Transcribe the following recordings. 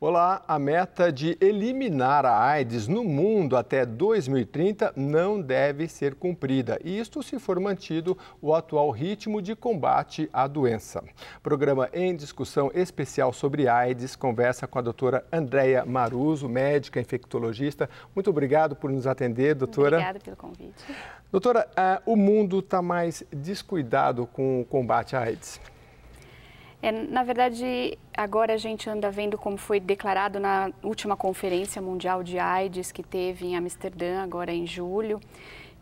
Olá, a meta de eliminar a AIDS no mundo até 2030 não deve ser cumprida, isto se for mantido o atual ritmo de combate à doença. programa em discussão especial sobre AIDS conversa com a doutora Andréia Maruso, médica infectologista. Muito obrigado por nos atender, doutora. Obrigada pelo convite. Doutora, ah, o mundo está mais descuidado com o combate à AIDS. É, na verdade, agora a gente anda vendo como foi declarado na última conferência mundial de AIDS que teve em Amsterdã, agora em julho,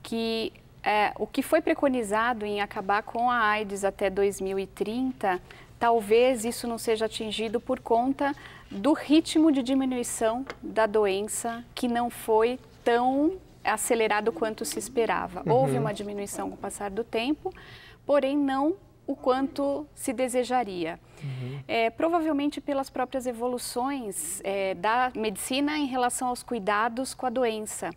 que é, o que foi preconizado em acabar com a AIDS até 2030, talvez isso não seja atingido por conta do ritmo de diminuição da doença que não foi tão acelerado quanto se esperava. Uhum. Houve uma diminuição com o passar do tempo, porém não o quanto se desejaria. Uhum. É, provavelmente pelas próprias evoluções é, da medicina em relação aos cuidados com a doença.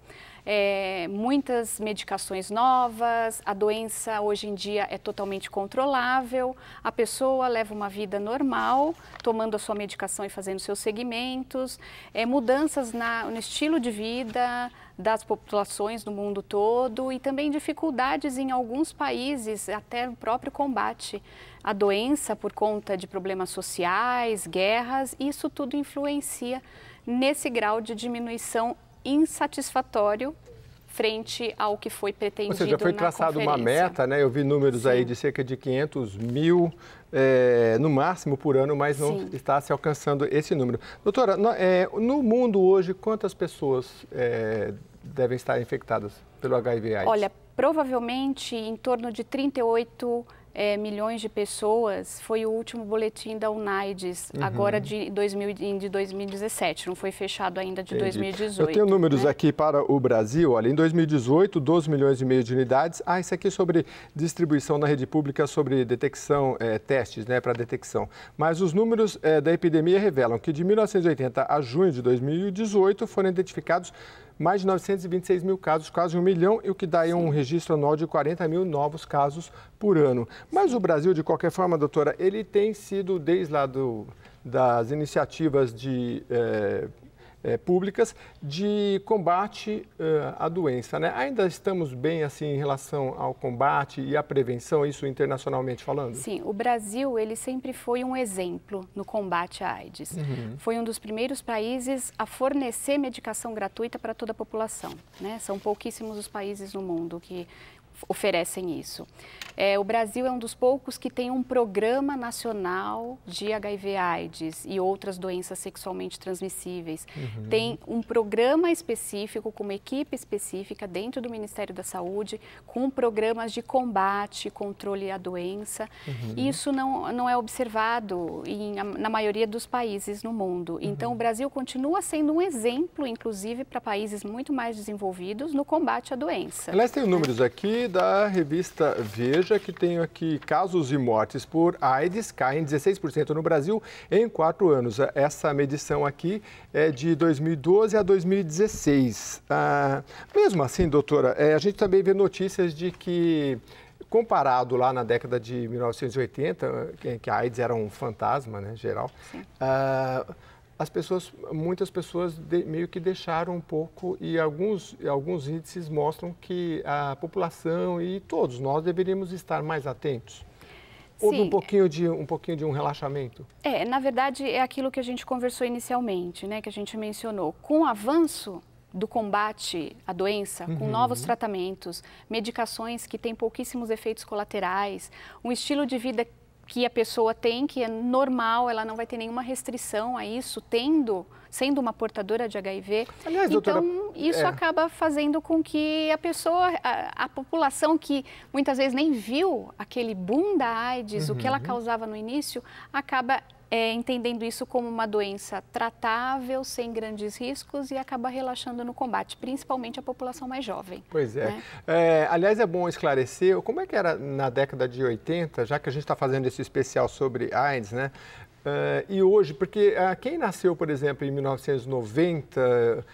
É, muitas medicações novas, a doença hoje em dia é totalmente controlável, a pessoa leva uma vida normal, tomando a sua medicação e fazendo seus segmentos, é, mudanças na, no estilo de vida, das populações no mundo todo e também dificuldades em alguns países, até o próprio combate à doença por conta de problemas sociais, guerras, isso tudo influencia nesse grau de diminuição insatisfatório frente ao que foi pretendido. Ou seja, foi traçada uma meta, né? Eu vi números Sim. aí de cerca de 500 mil é, no máximo por ano, mas não Sim. está se alcançando esse número. Doutora, no, é, no mundo hoje, quantas pessoas é, devem estar infectadas pelo HIV-AIDS? Olha, provavelmente em torno de 38 é, eh, milhões de pessoas foi o último boletim da UNAIDS, uhum. agora de, 2000, de 2017, não foi fechado ainda de Entendi. 2018. Eu tenho números né? aqui para o Brasil, olha, em 2018, 12 milhões e meio de unidades. Ah, isso aqui é sobre distribuição na rede pública, sobre detecção, é, testes né, para detecção. Mas os números é, da epidemia revelam que de 1980 a junho de 2018 foram identificados mais de 926 mil casos, quase um milhão, e o que dá aí um registro anual de 40 mil novos casos por ano. Mas o Brasil, de qualquer forma, doutora, ele tem sido, desde lá do, das iniciativas de eh, é, públicas de combate uh, à doença. Né? Ainda estamos bem assim em relação ao combate e à prevenção, isso internacionalmente falando? Sim, o Brasil ele sempre foi um exemplo no combate à AIDS. Uhum. Foi um dos primeiros países a fornecer medicação gratuita para toda a população. Né? São pouquíssimos os países no mundo que oferecem isso. É, o Brasil é um dos poucos que tem um programa nacional de HIV/AIDS e outras doenças sexualmente transmissíveis. Uhum. Tem um programa específico, com uma equipe específica dentro do Ministério da Saúde, com programas de combate, e controle à doença. Uhum. Isso não, não é observado em, na maioria dos países no mundo. Uhum. Então, o Brasil continua sendo um exemplo, inclusive, para países muito mais desenvolvidos no combate à doença. Aliás, tem números aqui da revista Veja, que tenho aqui casos e mortes por AIDS caem 16% no Brasil em quatro anos. Essa medição aqui é de 2012 a 2016. Ah, mesmo assim, doutora, é, a gente também vê notícias de que comparado lá na década de 1980, eh, que a AIDS era um fantasma, né, geral, uh, as pessoas, muitas pessoas de, meio que deixaram um pouco e alguns, alguns índices mostram que a população e todos nós deveríamos estar mais atentos. Houve um pouquinho de um pouquinho de um relaxamento. É, na verdade é aquilo que a gente conversou inicialmente, né, que a gente mencionou. Com o avanço do combate à doença, com uhum. novos tratamentos, medicações que têm pouquíssimos efeitos colaterais, um estilo de vida que a pessoa tem, que é normal, ela não vai ter nenhuma restrição a isso, tendo sendo uma portadora de HIV. Aliás, doutora, então, isso é. acaba fazendo com que a pessoa, a, a, população que muitas vezes nem viu aquele boom da AIDS, uhum. o que ela uhum. causava no início, acaba é, entendendo isso como uma doença tratável, sem grandes riscos e acaba relaxando no combate, principalmente a população mais jovem. Pois é. Né? é aliás, é bom esclarecer como é que era na década de 80, já que a gente está fazendo esse especial sobre AIDS, né? Uh, e hoje, porque uh, quem nasceu, por exemplo, em 1990,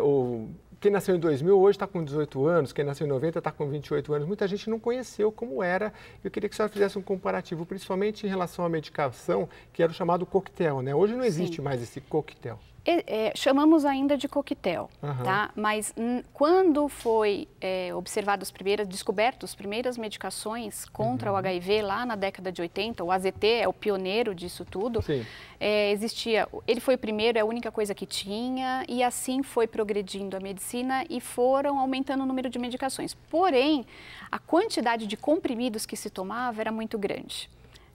uh, ou quem nasceu em 2000 hoje está com 18 anos, quem nasceu em 90 está com 28 anos. Muita gente não conheceu como era. Eu queria que a senhora fizesse um comparativo, principalmente em relação à medicação, que era o chamado coquetel. Né? Hoje não existe Sim. mais esse coquetel. É, é, chamamos ainda de coquetel, uhum. tá? Mas quando foi é, observado os primeiros, descobertos as primeiras medicações contra uhum. o HIV lá na década de 80, o AZT é o pioneiro disso tudo. É, existia, ele foi o primeiro, é a única coisa que tinha e assim foi progredindo a medicina e foram aumentando o número de medicações. Porém, a quantidade de comprimidos que se tomava era muito grande.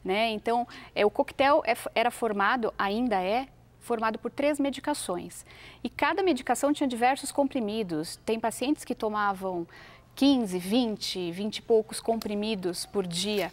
Né? Então, é, o coquetel é, era formado, ainda é, formado por três medicações. E cada medicação tinha diversos comprimidos. Tem pacientes que tomavam 15, 20, 20 e poucos comprimidos por dia.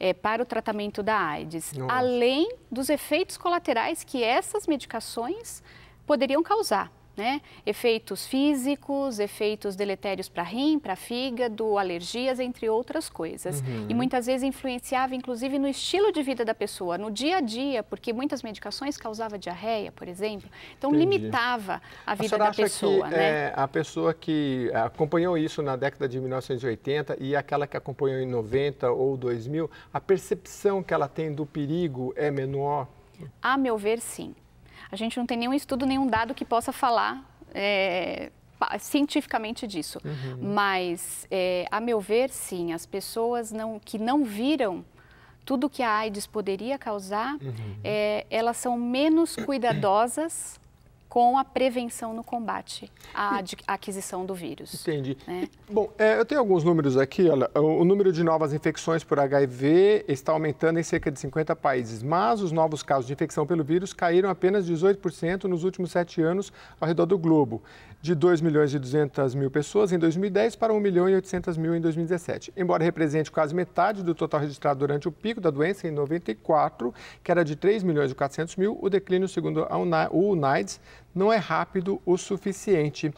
É, para o tratamento da AIDS, Nossa. além dos efeitos colaterais que essas medicações poderiam causar né? Efeitos físicos, efeitos deletérios para rim, para fígado, alergias, entre outras coisas. Uhum. E muitas vezes influenciava, inclusive, no estilo de vida da pessoa, no dia a dia, porque muitas medicações causavam diarreia, por exemplo. Então, Entendi. limitava a vida a da acha pessoa, que, né? É, a pessoa que acompanhou isso na década de 1980 e aquela que acompanhou em 90 ou 2000, a percepção que ela tem do perigo é menor? A meu ver, sim. A gente não tem nenhum estudo, nenhum dado que possa falar. É, cientificamente disso, uhum. mas é, a meu ver, sim, as pessoas não, que não viram tudo que a AIDS poderia causar, uhum. é, elas são menos cuidadosas com a prevenção no combate à aquisição do vírus. Entendi. Né? Bom, é, eu tenho alguns números aqui. Olha, o, o número de novas infecções por HIV está aumentando em cerca de 50 países, mas os novos casos de infecção pelo vírus caíram apenas 18% nos últimos sete anos ao redor do globo de 2 milhões e 200 mil pessoas em 2010 para 1 milhão e 800 mil em 2017. Embora represente quase metade do total registrado durante o pico da doença em 94, que era de 3 milhões e 400 mil, o declínio, segundo o UNAIDS, não é rápido o suficiente.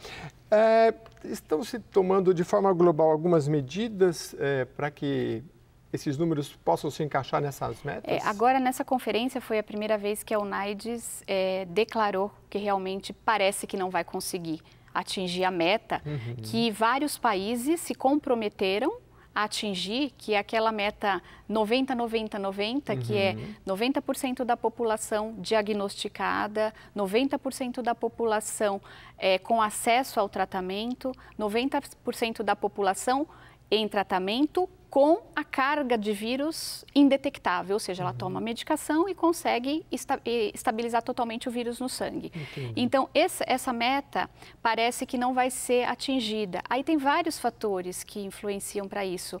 É, estão se tomando de forma global algumas medidas é, para que esses números possam se encaixar nessas metas? É, agora, nessa conferência, foi a primeira vez que a UNAIDS é, declarou que realmente parece que não vai conseguir atingir a meta, uhum. que vários países se comprometeram a atingir, que é aquela meta 90-90-90, uhum. que é 90% uhum. da população diagnosticada, 90% da população é, com acesso ao tratamento, 90% da população em tratamento com a carga de vírus indetectável, ou seja, ela uhum. toma medicação e consegue esta estabilizar totalmente o vírus no sangue. Entendi. Então, essa, essa meta parece que não vai ser atingida. Aí tem vários fatores que influenciam para isso.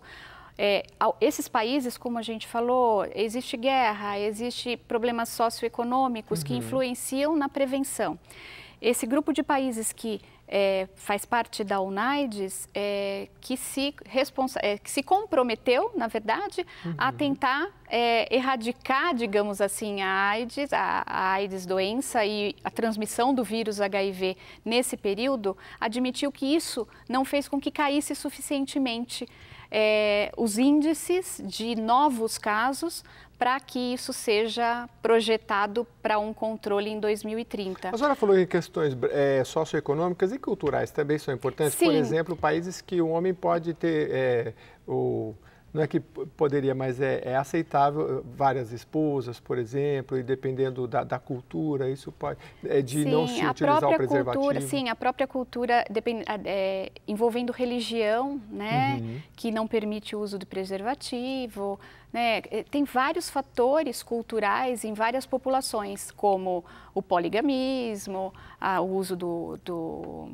É, esses países, como a gente falou, existe guerra, existe problemas socioeconômicos uhum. que influenciam na prevenção. Esse grupo de países que é, faz parte da UNAIDS, é, que, se responsa é, que se comprometeu, na verdade, uhum. a tentar é, erradicar, digamos assim, a AIDS, a, a, AIDS doença e a transmissão do vírus HIV nesse período, admitiu que isso não fez com que caísse suficientemente é, os índices de novos casos para que isso seja projetado para um controle em 2030. A senhora falou em questões é, socioeconômicas e culturais também são importantes. Sim. Por exemplo, países que o homem pode ter é, o não é que poderia, mas é, é, aceitável eh, várias esposas, por exemplo, e dependendo da, da cultura, isso pode é de sim, não se utilizar o preservativo. Cultura, sim, a própria cultura depend, é, envolvendo religião, né, uhum. que não permite o uso do preservativo, né, eh, tem vários fatores culturais em várias populações, como o poligamismo, a, o uso do, do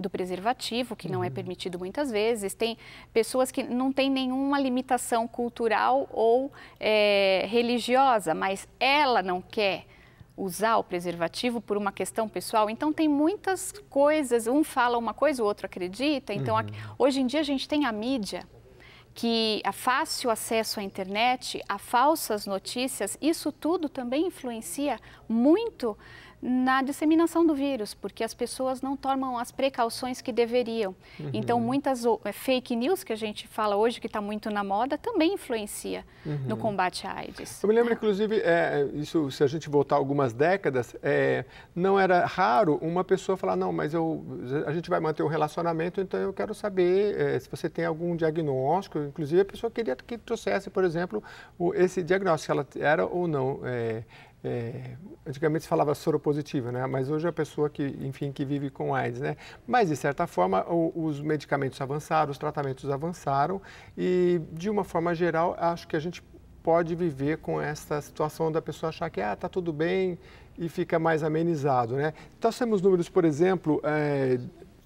do preservativo, que uhum. não é uhum. permitido muitas vezes. Tem pessoas que não têm nenhuma limitação cultural ou é, religiosa, mas ela não quer usar o preservativo por uma questão pessoal. Então tem muitas coisas, um fala uma coisa, o outro acredita. Então uhum. hoje em dia a gente tem a mídia que a fácil acesso à internet, a falsas notícias, isso tudo também influencia muito na disseminação do vírus, porque as pessoas não tomam as precauções que deveriam. Uhum. Então, muitas é, fake news que a gente fala hoje, que está muito na moda, também influencia uhum. no combate à AIDS. Eu me lembro, né? inclusive, é, é, isso, se a gente voltar algumas décadas, é, não era raro uma pessoa falar, não, mas eu, a gente vai manter o um relacionamento, então eu quero saber é, se você tem algum diagnóstico. Inclusive, a pessoa queria que trouxesse, por exemplo, o, esse diagnóstico, se ela era ou não é, é, antigamente se falava soropositiva, né? mas hoje é a pessoa que, enfim, que vive com AIDS. Né? Mas, de certa forma, o, os medicamentos avançaram, os tratamentos avançaram e, de uma forma geral, acho que a gente pode viver com essa situação da pessoa achar que está ah, tá tudo bem e fica mais amenizado. Né? Então, temos números, por exemplo, é,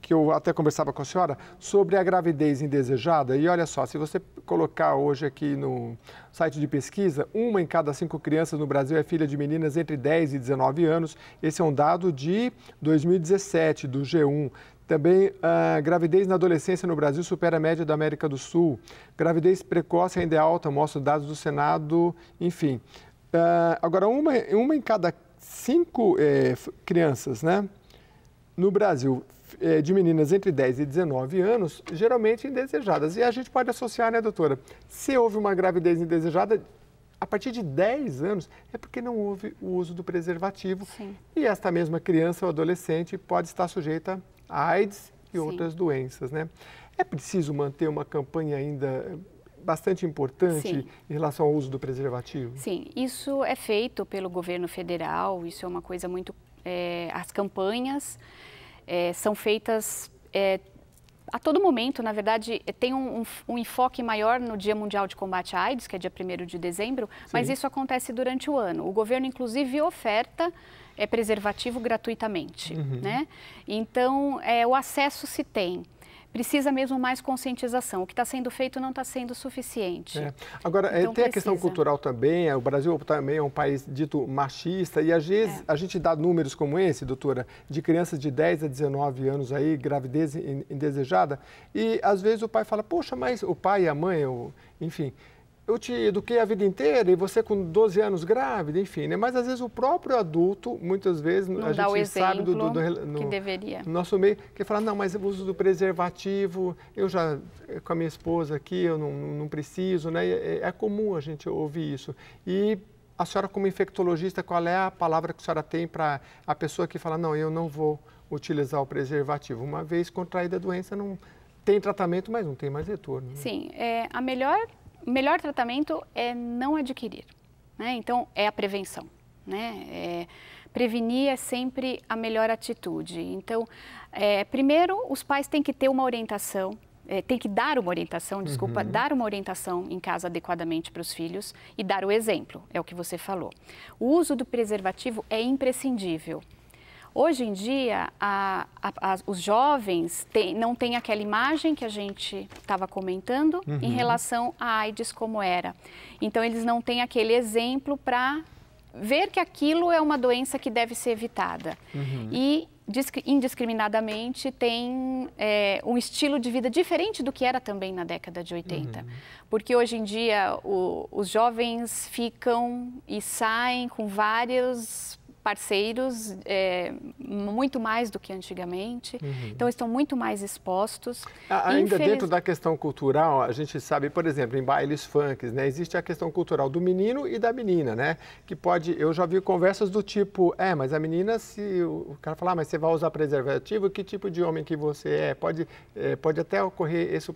que eu até conversava com a senhora, sobre a gravidez indesejada. E olha só, se você colocar hoje aqui no site de pesquisa, uma em cada cinco crianças no Brasil é filha de meninas entre 10 e 19 anos. Esse é um dado de 2017, do G1. Também a ah, gravidez na adolescência no Brasil supera a média da América do Sul. Gravidez precoce ainda é alta, mostram dados do Senado, enfim. Uh, agora, uma, uma em cada cinco eh, crianças né, no Brasil é, de meninas entre 10 e 19 anos, geralmente indesejadas. E a gente pode associar, né, doutora? Se houve uma gravidez indesejada, a partir de 10 anos, é porque não houve o uso do preservativo. Sim. E esta mesma criança ou adolescente pode estar sujeita a AIDS e Sim. outras doenças, né? É preciso manter uma campanha ainda bastante importante Sim. em relação ao uso do preservativo? Sim, isso é feito pelo governo federal, isso é uma coisa muito... É, as campanhas é, são feitas é, a todo momento. Na verdade, tem um, um, um, enfoque maior no Dia Mundial de Combate à AIDS, que é dia 1 de dezembro, Sim. mas isso acontece durante o ano. O governo, inclusive, oferta é preservativo gratuitamente, uhum. né? Então, é, o acesso se tem precisa mesmo mais conscientização. O que está sendo feito não está sendo suficiente. É. Agora, é, então, tem precisa. a questão cultural também. É, o Brasil também é um país dito machista e às vezes é. a gente dá números como esse, doutora, de crianças de 10 a 19 anos aí, gravidez indesejada, e às vezes o pai fala, poxa, mas o pai e a mãe, enfim, eu te eduquei a vida inteira e você com 12 anos grávida, enfim, né? Mas às vezes o próprio adulto, muitas vezes, não a dá gente o sabe do, do, do no, que deveria. No nosso meio, que fala, não, mas eu uso do preservativo, eu já, eh, com a minha esposa aqui, eu não, não preciso, né? É, é comum a gente ouvir isso. E a senhora, como infectologista, qual é a palavra que a senhora tem para a pessoa que fala, não, eu não vou utilizar o preservativo? Uma vez contraída a doença, não tem tratamento, mas não tem mais retorno. Né? Sim, é, a melhor o melhor tratamento é não adquirir. Né? Então, é a prevenção. Né? É, prevenir é sempre a melhor atitude. Então, é, primeiro, os pais têm que ter uma orientação. É, que dar uma orientação, desculpa, uhum. dar uma orientação em casa adequadamente para os filhos e dar o exemplo, é o que você falou. O uso do preservativo é imprescindível, Hoje em dia, a, a, a, os jovens tem, não têm aquela imagem que a gente estava comentando uhum. em relação à AIDS como era. Então, eles não têm aquele exemplo para ver que aquilo é uma doença que deve ser evitada. Uhum. E indiscriminadamente tem é, um estilo de vida diferente do que era também na década de 80. Uhum. Porque hoje em dia o, os jovens ficam e saem com vários parceiros é, muito mais do que antigamente, uhum. então estão muito mais expostos. Ainda Infeliz... dentro da questão cultural, a gente sabe, por exemplo, em bailes funks, né, existe a questão cultural do menino e da menina, né, que pode, eu já vi conversas do tipo, é, mas a menina, se o cara falar, ah, mas você vai usar preservativo, que tipo de homem que você é? Pode, é, pode até ocorrer isso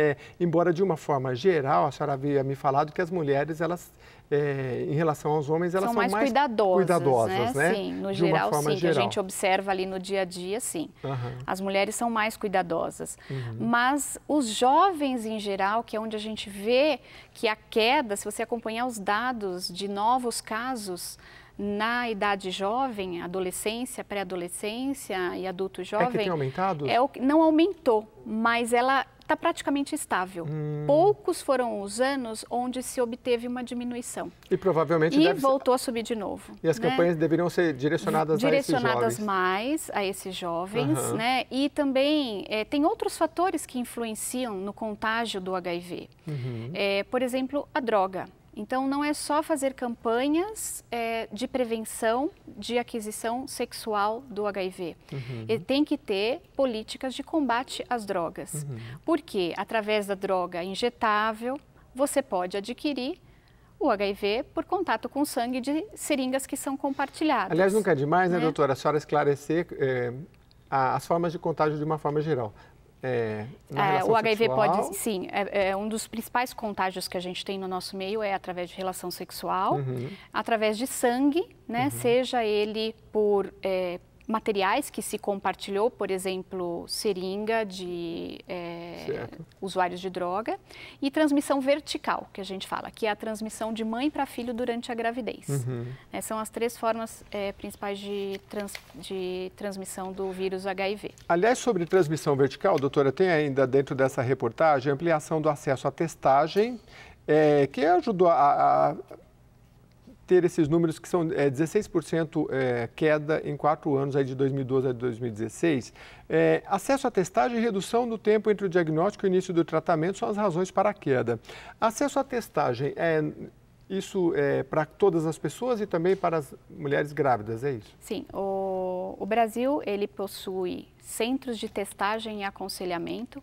é, embora de uma forma geral, a senhora havia me falado que as mulheres, elas, é, em relação aos homens, elas são, são mais, mais cuidadosas, cuidadosas né? né? Sim, no geral, sim, geral. que a gente observa ali no dia a dia, sim. Uhum. As mulheres são mais cuidadosas. Uhum. Mas os jovens, em geral, que é onde a gente vê que a queda, se você acompanhar os dados de novos casos, na idade jovem, adolescência, pré-adolescência e adulto jovem. É que tem aumentado? É o, não aumentou, mas ela está praticamente estável. Hum. Poucos foram os anos onde se obteve uma diminuição. E provavelmente e voltou ser... a subir de novo. E as né? campanhas deveriam ser direcionadas, direcionadas a esses jovens. mais a esses jovens, uhum. né? E também é, tem outros fatores que influenciam no contágio do HIV. Uhum. É, por exemplo, a droga. Então, não é só fazer campanhas é, de prevenção de aquisição sexual do HIV. Uhum. Ele tem que ter políticas de combate às drogas. Uhum. Porque, através da droga injetável, você pode adquirir o HIV por contato com sangue de seringas que são compartilhadas. Aliás, nunca é demais, né, né doutora? A senhora esclarecer é, as formas de contágio de uma forma geral. É, é, o HIV sexual. pode, sim, é, é, um dos principais contágios que a gente tem no nosso meio é através de relação sexual, uhum. através de sangue, né? Uhum. Seja ele por é, materiais que se compartilhou, por exemplo, seringa de é, usuários de droga e transmissão vertical, que a gente fala, que é a transmissão de mãe para filho durante a gravidez. Uhum. É, são as três formas é, principais de, trans, de transmissão do vírus HIV. Aliás, sobre transmissão vertical, doutora, tem ainda dentro dessa reportagem ampliação do acesso à testagem, é, que ajudou a, a ter esses números que são é, 16% é, queda em quatro anos, aí de 2012 a 2016. É, acesso à testagem e redução do tempo entre o diagnóstico e o início do tratamento são as razões para a queda. Acesso à testagem, é, isso é para todas as pessoas e também para as mulheres grávidas, é isso? Sim, o, o Brasil ele possui centros de testagem e aconselhamento,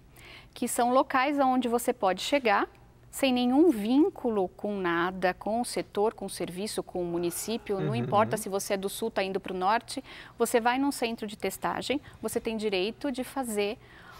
que são locais onde você pode chegar sem nenhum vínculo com nada, com o setor, com o serviço, com o município. Não uhum. importa se você é do sul, está indo para o norte, você vai num centro de testagem, você tem direito de fazer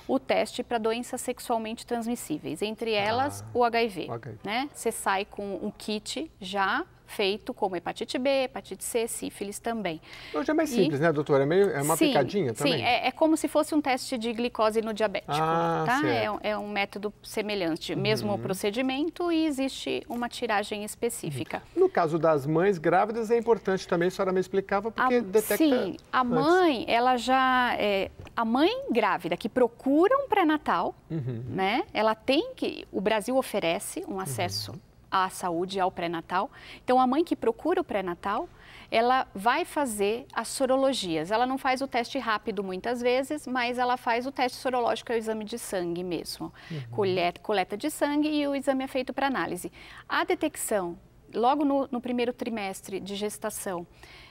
o teste para doenças sexualmente transmissíveis, entre elas ah, o, HIV, o HIV. Né? Você sai com um kit já feito, como hepatite B, hepatite C, sífilis também. Hoje é mais simples, né, doutora? É, meio, é uma sim, picadinha também? Sim, é, é, como se fosse um teste de glicose no diabético, ah, tá? É, é, um método semelhante, uhum. mesmo procedimento e existe uma tiragem específica. Uhum. No caso das mães grávidas é importante também, a senhora me explicava, porque a, detecta... Sim, a antes. mãe, ela já... É, a mãe grávida que procura um pré-natal, uhum. né, ela tem que... O Brasil oferece um acesso uhum à saúde, ao pré-natal. Então, a mãe que procura o pré-natal, ela vai fazer as sorologias. Ela não faz o teste rápido muitas vezes, mas ela faz o teste sorológico, é o exame de sangue mesmo. Uhum. Coleta, coleta de sangue e o exame é feito para análise. A detecção, logo no, no primeiro trimestre de gestação,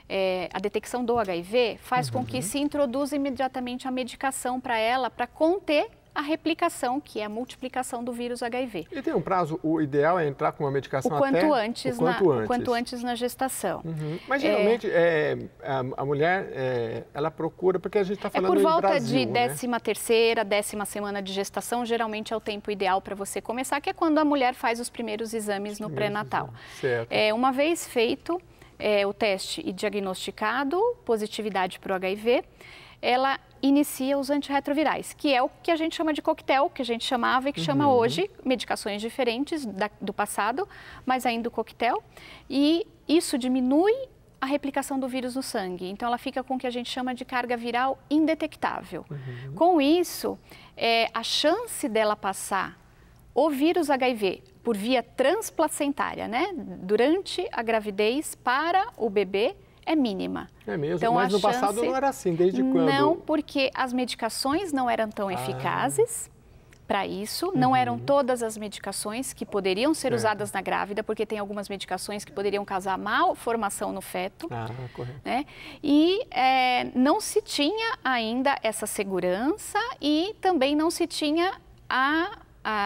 é, a detecção do HIV faz uhum. com que uhum. se introduza imediatamente a medicação para ela, para conter a replicação, que é a multiplicação do vírus HIV. E tem um prazo, o ideal é entrar com uma medicação o quanto até, antes o quanto, na, antes. O quanto antes na gestação. Uhum. Mas geralmente é. é, a, a, mulher, é, ela procura, porque a gente está é falando É por volta Brasil, de 13 né? terceira, décima semana de gestação, geralmente é o tempo ideal para você começar, que é quando a mulher faz os primeiros exames no pré-natal. É, uma vez feito é, o teste e diagnosticado positividade para o HIV, ela inicia os antirretrovirais, que é o que a gente chama de coquetel, que a gente chamava e que uhum. chama hoje medicações diferentes da, do passado, mas ainda o coquetel. E isso diminui a replicação do vírus no sangue. Então, ela fica com o que a gente chama de carga viral indetectável. Uhum. Com isso, é, a chance dela passar o vírus HIV por via transplacentária, né, durante a gravidez para o bebê, é mínima. É mesmo, então, mas no chance... passado não era assim, desde quando? Não, porque as medicações não eram tão ah. eficazes. para isso. Não uhum. eram todas as medicações que poderiam ser é. usadas na grávida, porque tem algumas medicações que poderiam causar malformação no feto. Ah, correto. Né? E é, não se tinha ainda essa segurança e também não se tinha a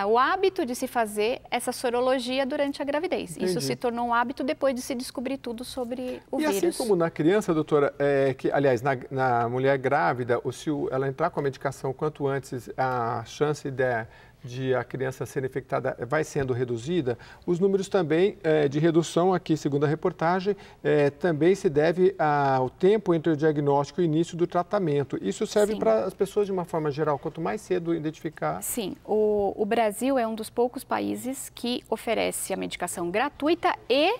o hábito de se fazer essa sorologia durante a gravidez. Entendi. Isso se tornou um hábito depois de se descobrir tudo sobre o e assim vírus. E assim como na criança, doutora, é, que, aliás, na, na mulher grávida, ou se ela entrar com a medicação quanto antes, a chance de de a criança ser infectada eh, vai sendo reduzida, os números também é, de redução aqui, segundo a reportagem, é, também se deve ao tempo entre o diagnóstico e o início do tratamento. Isso serve para as pessoas de uma forma geral, quanto mais cedo identificar. Sim, o, o Brasil é um dos poucos países que oferece a medicação gratuita e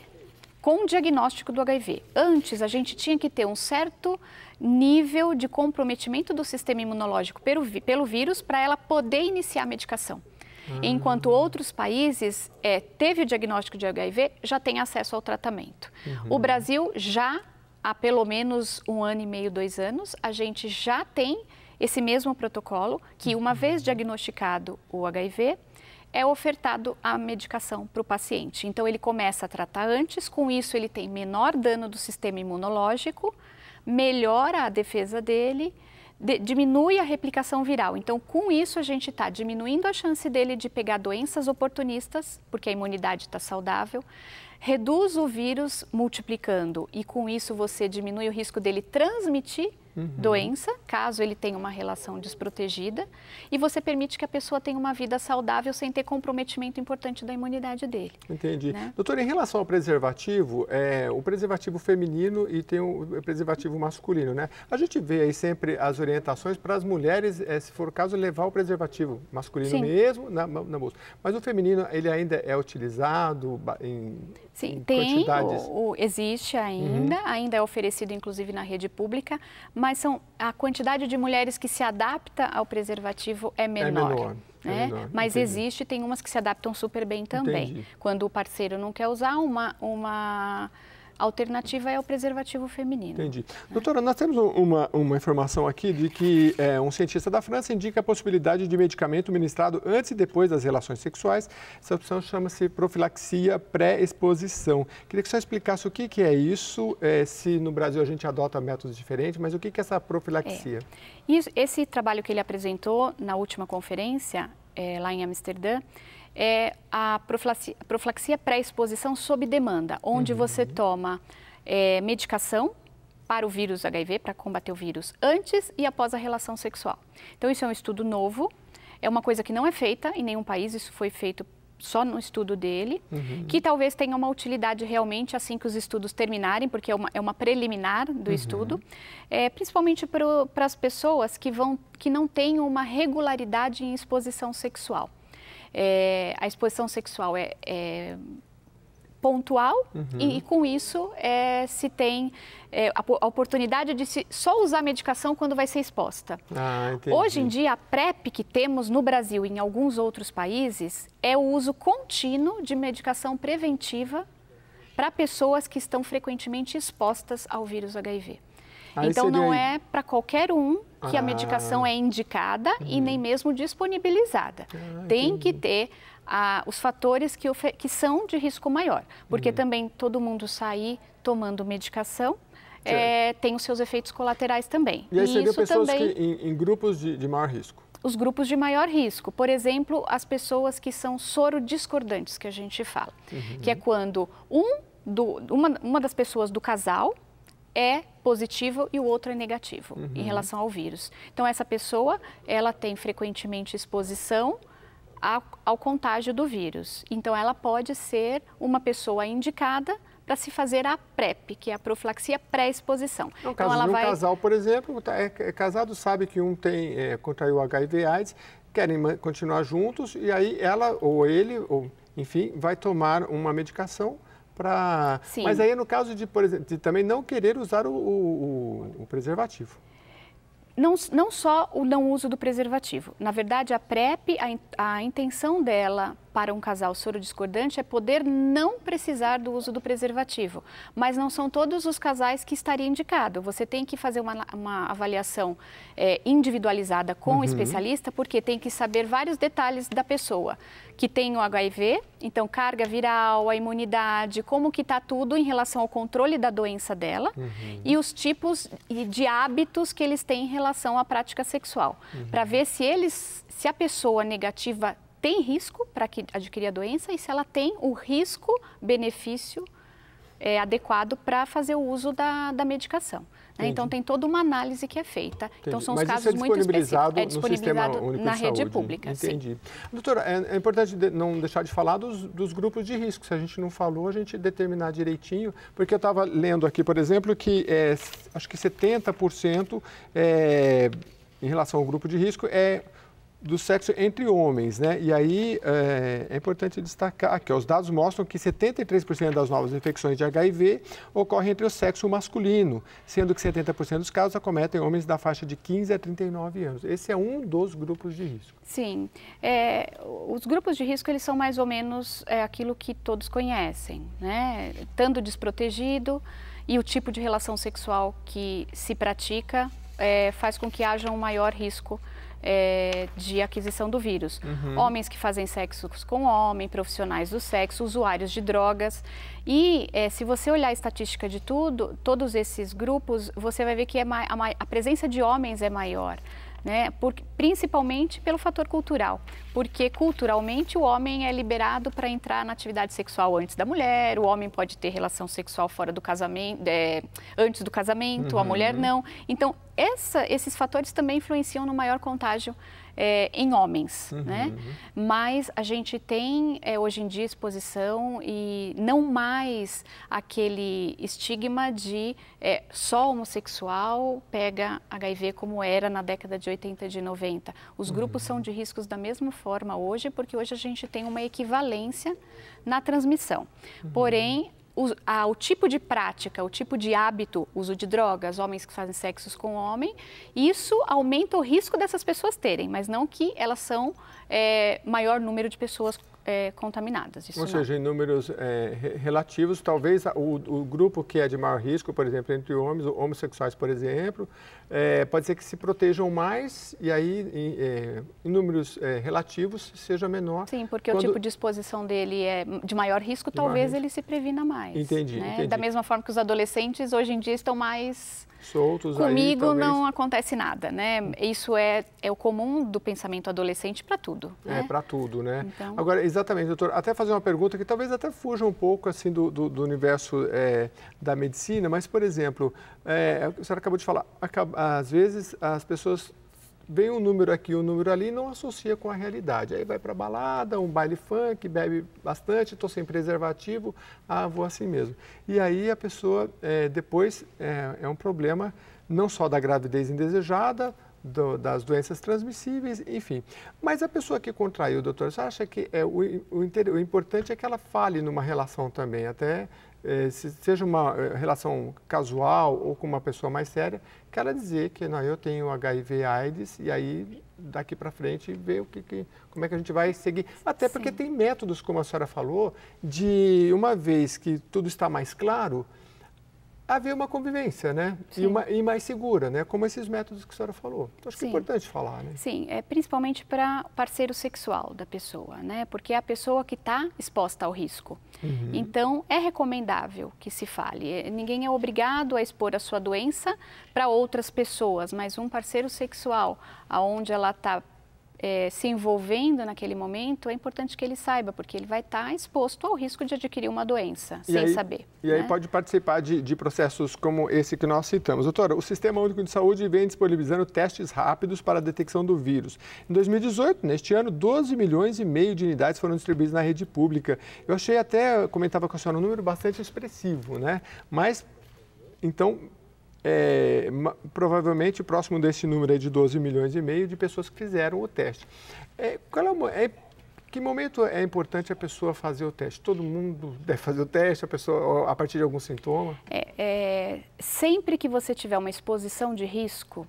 com o diagnóstico do HIV. Antes, a gente tinha que ter um certo nível de comprometimento do sistema imunológico pelo, pelo vírus para ela poder iniciar a medicação. Ah. Enquanto outros países é, teve o diagnóstico de HIV, já tem acesso ao tratamento. Uhum. O Brasil já há pelo menos um ano e meio, dois anos, a gente já tem esse mesmo protocolo que, uma vez uhum. diagnosticado o HIV, é ofertado a medicação para o paciente. Então, ele começa a tratar antes, com isso, ele tem menor dano do sistema imunológico, melhora a defesa dele. De, diminui a replicação viral. Então, com isso, a gente está diminuindo a chance dele de pegar doenças oportunistas, porque a imunidade está saudável, reduz o vírus multiplicando, e com isso você diminui o risco dele transmitir uhum. doença, caso ele tenha uma relação desprotegida, e você permite que a pessoa tenha uma vida saudável sem ter comprometimento importante da imunidade dele. Entendi. Né? Doutor, em relação ao preservativo, é, o preservativo feminino e tem o preservativo masculino, né? A gente vê aí sempre as orientações para as mulheres, é, se for o caso, levar o preservativo masculino Sim. mesmo na, na bolsa. Mas o feminino, ele ainda é utilizado em, Sim, em tem, quantidades? Sim, existe ainda, uhum. ainda é oferecido inclusive na rede pública, mas mas são a quantidade de mulheres que se adapta ao preservativo é, é menor. É menor. Né? É menor mas entendi. existe, tem umas que se adaptam super bem também. Entendi. Quando o parceiro não quer usar, uma, uma a alternativa é o preservativo feminino. Entendi. Doutora, nós temos uma, uma informação aqui de que é, um cientista da França indica a possibilidade de medicamento ministrado antes e depois das relações sexuais. Essa opção chama-se profilaxia pré-exposição. Queria que você explicasse o que, que é isso, é, se no Brasil a gente adota métodos diferentes, mas o que, que é essa profilaxia? É. Isso, esse trabalho que ele apresentou na última conferência, é, lá em Amsterdã, é a profilaxia, profilaxia pré-exposição sob demanda, onde uhum. você toma é, medicação para o vírus HIV, para combater o vírus, antes e após a relação sexual. Então, isso é um estudo novo, é uma coisa que não é feita em nenhum país, isso foi feito só no estudo dele, uhum. que talvez tenha uma utilidade realmente assim que os estudos terminarem, porque é uma, é uma preliminar do uhum. estudo, é, principalmente para as pessoas que, vão, que não têm uma regularidade em exposição sexual é, a exposição sexual é, é pontual uhum. e, e, com isso é, se tem é, a, a, oportunidade de se, só usar a medicação quando vai ser exposta. Ah, Hoje em dia, a PrEP que temos no Brasil e em alguns outros países é o uso contínuo de medicação preventiva para pessoas que estão frequentemente expostas ao vírus HIV. Aí então não é para qualquer um que ah. a medicação é indicada e uhum. nem mesmo disponibilizada. Ah, Tem entendi. que ter ah, os fatores que, que, são de risco maior, porque uhum. também todo mundo sair tomando medicação é, tem os seus efeitos colaterais também. E aí seriam pessoas também... que, em, em, grupos de, de maior risco? Os grupos de maior risco, por exemplo, as pessoas que são soro discordantes, que a gente fala, uhum. que é quando um do, uma, uma das pessoas do casal é positivo e o outro é negativo uhum. em relação ao vírus. Então essa pessoa, ela tem frequentemente exposição ao, ao contágio do vírus. Então ela pode ser uma pessoa indicada para se fazer a PrEP, que é a profilaxia pré-exposição. É então, caso ela de um vai... casal, por exemplo, tá, é, é, casado, sabe que um tem é, contraiu HIV AIDS, querem continuar juntos e aí ela ou ele, ou enfim, vai tomar uma medicação para. Mas aí no caso de, por exemplo, de também não querer usar o, o, o, o preservativo. Não, não só o não uso do preservativo. Na verdade, a PrEP, a, a intenção dela para um casal sorodiscordante é poder não precisar do uso do preservativo. Mas não são todos os casais que estaria indicado. Você tem que fazer uma, uma avaliação é, individualizada com uhum. o especialista, porque tem que saber vários detalhes da pessoa. Que tem o HIV, então carga viral, a imunidade, como que está tudo em relação ao controle da doença dela uhum. e os tipos de hábitos que eles têm em relação à prática sexual. Uhum. Para ver se eles, se a pessoa negativa tem risco para adquirir a doença e se ela tem o risco-benefício é, eh, adequado para fazer o uso da, da medicação. Né? Então tem toda uma análise que é feita. Então, Entendi. Então são os Mas é casos é muito específicos. É disponibilizado no na rede saúde. pública. Entendi. Sim. Doutora, é, é importante de, não deixar de falar dos, dos, grupos de risco. Se a gente não falou, a gente determinar direitinho, porque eu estava lendo aqui, por exemplo, que é, acho que 70% é, em relação ao grupo de risco é do sexo entre homens, né? E aí é, é importante destacar que os dados mostram que 73% das novas infecções de HIV ocorrem entre o sexo masculino, sendo que 70% dos casos acometem homens da faixa de 15 a 39 anos. Esse é um dos grupos de risco. Sim, é, os grupos de risco eles são mais ou menos é, aquilo que todos conhecem, né? Tanto desprotegido e o tipo de relação sexual que se pratica é, faz com que haja um maior risco é, de aquisição do vírus. Uhum. Homens que fazem sexo com homem, profissionais do sexo, usuários de drogas. E é, se você olhar a estatística de tudo, todos esses grupos, você vai ver que é a, a presença de homens é maior né? Por, principalmente pelo fator cultural, porque culturalmente o homem é liberado para entrar na atividade sexual antes da mulher, o homem pode ter relação sexual fora do casamento, é, antes do casamento, uhum. a mulher uhum. não. Então essa, esses fatores também influenciam no maior contágio é, em homens, uhum, né? Uhum. Mas a gente tem é, hoje em dia exposição e não mais aquele estigma de é, só homossexual pega HIV como era na década de 80 e de 90. Os grupos uhum. são de riscos da mesma forma hoje, porque hoje a gente tem uma equivalência na transmissão. Uhum. Porém, o, a, o tipo de prática, o tipo de hábito, uso de drogas, homens que fazem sexos com homem, isso aumenta o risco dessas pessoas terem, mas não que elas são é, maior número de pessoas é, contaminadas. Ou seja, em números é, relativos, talvez o, o, grupo que é de maior risco, por exemplo, entre homens, homossexuais, por exemplo, é, pode ser que se protejam mais e aí em, é, em números é, relativos seja menor. Sim, porque quando... o tipo de exposição dele é de maior risco, de talvez maior risco. ele se previna mais. Entendi, né? entendi, Da mesma forma que os adolescentes hoje em dia estão mais soltos comigo aí, não acontece nada né isso é, é o comum do pensamento adolescente para tudo é, né? é para tudo né então... agora exatamente doutor até fazer uma pergunta que talvez até fuja um pouco assim do, do, do universo é, da medicina mas por exemplo é, a senhora acabou de falar, às vezes as pessoas veem um número aqui, um número ali e não associa com a realidade. Aí vai para balada, um baile funk, bebe bastante, estou sem preservativo, ah, vou assim mesmo. E aí a pessoa é, depois é, é um problema não só da gravidez indesejada, do, das doenças transmissíveis, enfim. Mas a pessoa que contraiu, doutor, você acha que é, o, o, o, importante é que ela fale numa relação também, até é, seja uma é, relação casual ou com uma pessoa mais séria, quero dizer que não, eu tenho HIV AIDS e aí daqui para frente ver o que, que, como é que a gente vai seguir. Até Sim. porque tem métodos, como a senhora falou, de uma vez que tudo está mais claro, haver uma convivência, né? E, uma, e, mais segura, né? Como esses métodos que a senhora falou. Então, acho Sim. que é importante falar, né? Sim, é principalmente para parceiro sexual da pessoa, né? Porque é a pessoa que está exposta ao risco. Uhum. Então, é recomendável que se fale. É, ninguém é obrigado a expor a sua doença para outras pessoas, mas um parceiro sexual, aonde ela está é, se envolvendo naquele momento, é importante que ele saiba, porque ele vai estar tá exposto ao risco de adquirir uma doença, e sem aí, saber. E né? aí pode participar de, de, processos como esse que nós citamos. Doutora, o Sistema Único de Saúde vem disponibilizando testes rápidos para a detecção do vírus. Em 2018, neste ano, 12 milhões e meio de unidades foram distribuídas na rede pública. Eu achei até, comentava com a senhora, um número bastante expressivo, né? Mas, então, é, provavelmente próximo desse número é de 12 milhões e meio de pessoas que fizeram o teste. É, qual é, é, que momento é importante a pessoa fazer o teste? Todo mundo deve fazer o teste, a pessoa a partir de algum sintoma? É, é, sempre que você tiver uma exposição de risco,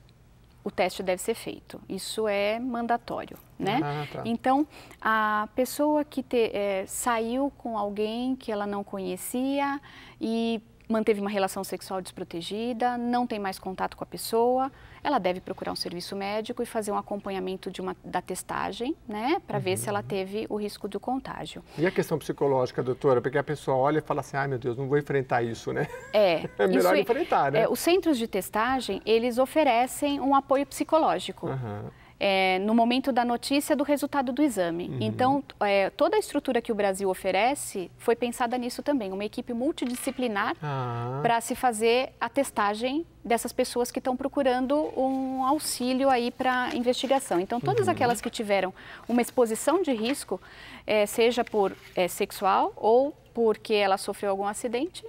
o teste deve ser feito. Isso é mandatório, né? Ah, tá. Então, a pessoa que te, é, saiu com alguém que ela não conhecia e manteve uma relação sexual desprotegida, não tem mais contato com a pessoa, ela deve procurar um serviço médico e fazer um acompanhamento de uma, da testagem, né, para uhum. ver se ela uhum. teve o risco do contágio. E a questão psicológica, doutora? Porque a pessoa olha e fala assim, ai meu Deus, não vou enfrentar isso, né? É. é melhor isso, é- enfrentar, né? É, os centros de testagem, eles oferecem um apoio psicológico. Uhum é, no momento da notícia do resultado do exame. Uhum. Então, é, toda a estrutura que o Brasil oferece foi pensada nisso também, uma equipe multidisciplinar ah. para se fazer a testagem dessas pessoas que estão procurando um auxílio aí para investigação. Então, todas uhum. aquelas que tiveram uma exposição de risco, é, seja por é, sexual ou porque ela sofreu algum acidente,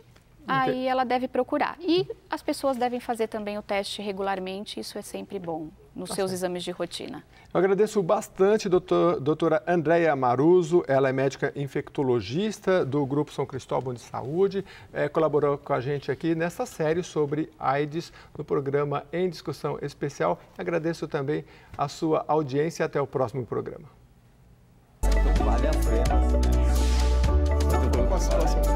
aí ela deve procurar. E as pessoas devem fazer também o teste regularmente, isso é sempre bom nos seus exames de rotina. Eu agradeço bastante, doutor, doutora Andréia Maruso, ela é médica infectologista do Grupo São Cristóvão de Saúde, é, colaborou com a gente aqui nessa série sobre AIDS no programa Em Discussão Especial. Agradeço também a sua audiência até o próximo programa. Vale a pena.